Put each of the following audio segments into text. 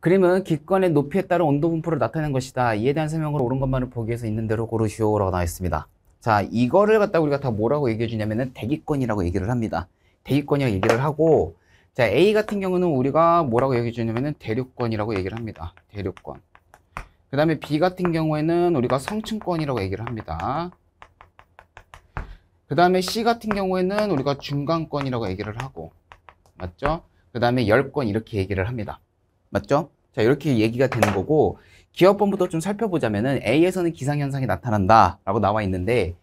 그림은 기권의 높이에 따른 온도 분포를 나타낸 것이다. 이에 대한 설명으로 옳은 것만을 보기 위해서 있는 대로 고르시오 라고 나와 있습니다. 자 이거를 갖다 우리가 다 뭐라고 얘기해 주냐면은 대기권이라고 얘기를 합니다. 대기권이라고 얘기를 하고 자 A 같은 경우는 우리가 뭐라고 얘기해 주냐면은 대륙권이라고 얘기를 합니다. 대륙권. 그 다음에 B 같은 경우에는 우리가 성층권이라고 얘기를 합니다. 그 다음에 C 같은 경우에는 우리가 중간권이라고 얘기를 하고 맞죠? 그 다음에 열권 이렇게 얘기를 합니다. 맞죠? 자, 이렇게 얘기가 되는 거고 기업번부터 좀 살펴보자면은 A에서는 기상현상이 나타난다라고 나와 있는데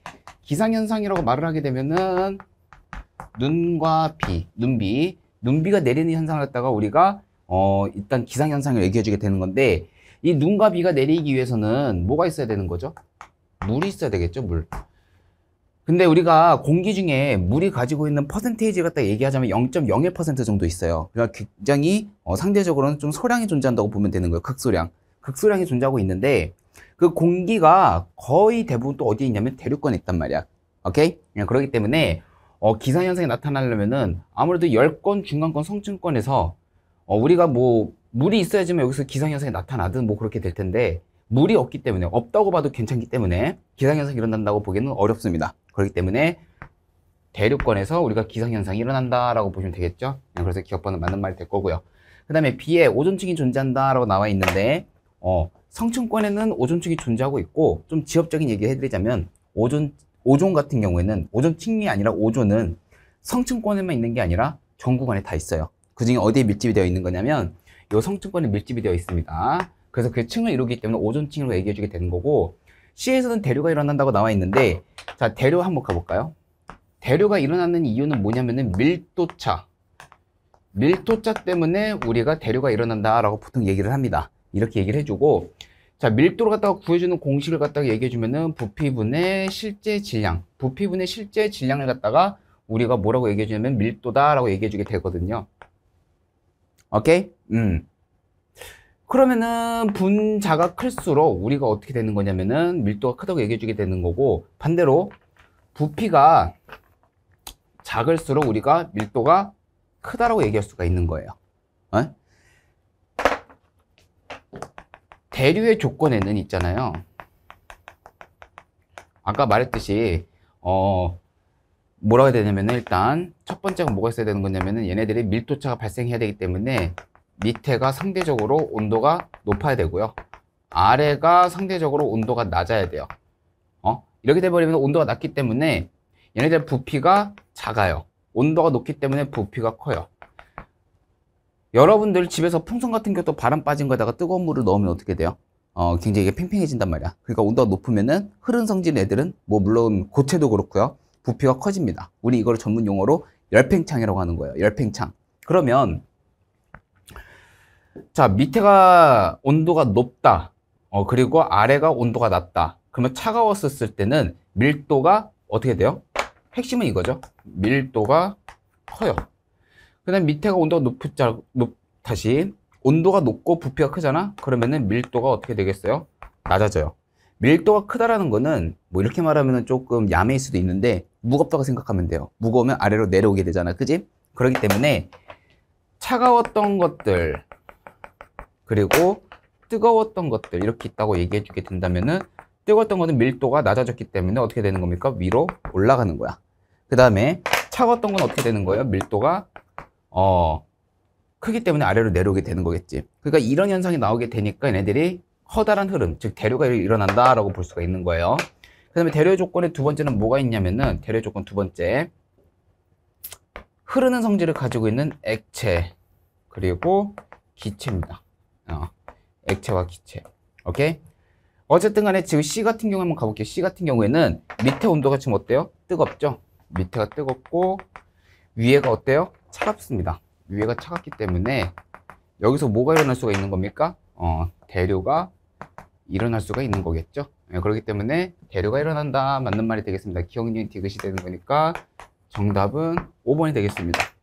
기상현상이라고 말을 하게 되면은 눈과 비, 눈비, 눈비가 내리는 현상을 갖다가 우리가 어 일단 기상현상을 얘기해 주게 되는 건데 이 눈과 비가 내리기 위해서는 뭐가 있어야 되는 거죠? 물이 있어야 되겠죠, 물. 근데 우리가 공기 중에 물이 가지고 있는 퍼센테이지 갖다 얘기하자면 0.01% 정도 있어요. 그러니까 굉장히 어, 상대적으로는 좀 소량이 존재한다고 보면 되는 거예요. 극소량. 극소량이 존재하고 있는데 그 공기가 거의 대부분 또 어디에 있냐면 대륙권에 있단 말이야. 오케이? 예, 그냥 러기 때문에 어, 기상현상이 나타나려면은 아무래도 열권 중간권, 성층권에서 어, 우리가 뭐 물이 있어야지만 여기서 기상현상이 나타나든 뭐 그렇게 될 텐데 물이 없기 때문에 없다고 봐도 괜찮기 때문에 기상현상이 일어난다고 보기는 어렵습니다. 그렇기 때문에 대륙권에서 우리가 기상현상이 일어난다라고 보시면 되겠죠. 네, 그래서 기억번호 맞는 말이 될 거고요. 그 다음에 B에 오존층이 존재한다라고 나와 있는데 어, 성층권에는 오존층이 존재하고 있고 좀 지엽적인 얘기 해드리자면 오존, 오존 같은 경우에는 오존층이 아니라 오존은 성층권에만 있는 게 아니라 전국 안에 다 있어요. 그 중에 어디에 밀집이 되어 있는 거냐면 요 성층권에 밀집이 되어 있습니다. 그래서 그 층을 이루기 때문에 오존층으로 얘기해주게 되는 거고 C에서는 대류가 일어난다고 나와 있는데 자 대류 한번 가볼까요? 대류가 일어나는 이유는 뭐냐면은 밀도차 밀도차 때문에 우리가 대류가 일어난다라고 보통 얘기를 합니다. 이렇게 얘기를 해주고 자 밀도를 갖다가 구해주는 공식을 갖다가 얘기해주면은 부피분의 실제 질량 부피분의 실제 질량을 갖다가 우리가 뭐라고 얘기해주냐면 밀도다라고 얘기해주게 되거든요. 오케이? 음. 그러면은 분자가 클수록 우리가 어떻게 되는 거냐면은 밀도가 크다고 얘기해 주게 되는 거고 반대로 부피가 작을수록 우리가 밀도가 크다라고 얘기할 수가 있는 거예요. 어? 대류의 조건에는 있잖아요. 아까 말했듯이 어 뭐라고 해야 되냐면 일단 첫 번째가 뭐가 있어야 되는 거냐면은 얘네들이 밀도차가 발생해야 되기 때문에 밑에가 상대적으로 온도가 높아야 되고요. 아래가 상대적으로 온도가 낮아야 돼요. 어? 이렇게 돼버리면 온도가 낮기 때문에 얘네들 부피가 작아요. 온도가 높기 때문에 부피가 커요. 여러분들 집에서 풍선 같은 것도 바람 빠진 거에다가 뜨거운 물을 넣으면 어떻게 돼요? 어, 굉장히 이게 팽팽해진단 말이야. 그러니까 온도가 높으면은 흐른 성질 애들은 뭐 물론 고체도 그렇고요. 부피가 커집니다. 우리 이걸 전문 용어로 열팽창이라고 하는 거예요. 열팽창. 그러면 자, 밑에가 온도가 높다. 어, 그리고 아래가 온도가 낮다. 그러면 차가웠었을 때는 밀도가 어떻게 돼요? 핵심은 이거죠. 밀도가 커요. 그 다음 밑에가 온도가 높자, 높, 다시. 온도가 높고 부피가 크잖아? 그러면은 밀도가 어떻게 되겠어요? 낮아져요. 밀도가 크다라는 거는 뭐 이렇게 말하면 조금 야매일 수도 있는데 무겁다고 생각하면 돼요. 무거우면 아래로 내려오게 되잖아. 그지? 그렇기 때문에 차가웠던 것들, 그리고 뜨거웠던 것들 이렇게 있다고 얘기해 주게 된다면은 뜨거웠던 것은 밀도가 낮아졌기 때문에 어떻게 되는 겁니까? 위로 올라가는 거야. 그 다음에 차가웠던 건 어떻게 되는 거예요? 밀도가 어 크기 때문에 아래로 내려오게 되는 거겠지. 그러니까 이런 현상이 나오게 되니까 얘네들이 커다란 흐름, 즉 대류가 일어난다라고 볼 수가 있는 거예요. 그 다음에 대류 조건의 두 번째는 뭐가 있냐면은 대류 조건 두 번째 흐르는 성질을 가지고 있는 액체 그리고 기체입니다. 어, 액체와 기체. 오케이? 어쨌든 간에 지금 C 같은 경우 한번 가볼게요. C 같은 경우에는 밑에 온도가 지금 어때요? 뜨겁죠? 밑에가 뜨겁고 위에가 어때요? 차갑습니다. 위에가 차갑기 때문에 여기서 뭐가 일어날 수가 있는 겁니까? 어, 대류가 일어날 수가 있는 거겠죠? 네, 그렇기 때문에 대류가 일어난다 맞는 말이 되겠습니다. 기억력이 디귿이 되는 거니까 정답은 5번이 되겠습니다.